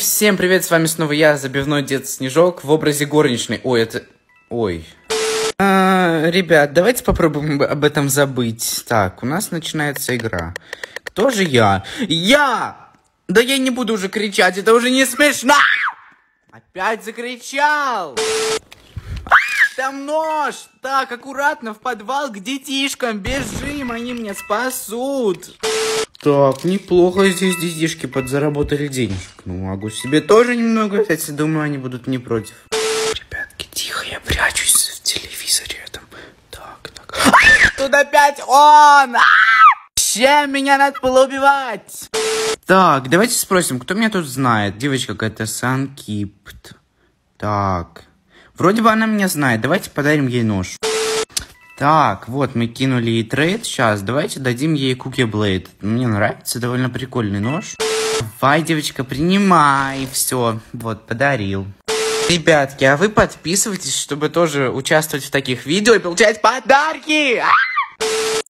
Всем привет, с вами снова я, забивной дед Снежок, в образе горничной. Ой, это... Ой. А, ребят, давайте попробуем об этом забыть. Так, у нас начинается игра. Кто же я? Я! Да я не буду уже кричать, это уже не смешно! Опять закричал! там нож! Так, аккуратно в подвал к детишкам, бежим, они меня спасут! Так, неплохо здесь детишки подзаработали денег. Ну, могу себе тоже немного взять, думаю, они будут не против. Ребятки, тихо, я прячусь в телевизоре там. Так, так. А! Тут опять он! Чем а! меня надо было убивать? Так, давайте спросим, кто меня тут знает. Девочка какая-то Санкипт. Так. Вроде бы она меня знает. Давайте подарим ей нож. Так, вот мы кинули и трейд. Сейчас давайте дадим ей Куки Блейд. Мне нравится, довольно прикольный нож. Давай, девочка, принимай. Все, вот, подарил. Ребятки, а вы подписывайтесь, чтобы тоже участвовать в таких видео и получать подарки!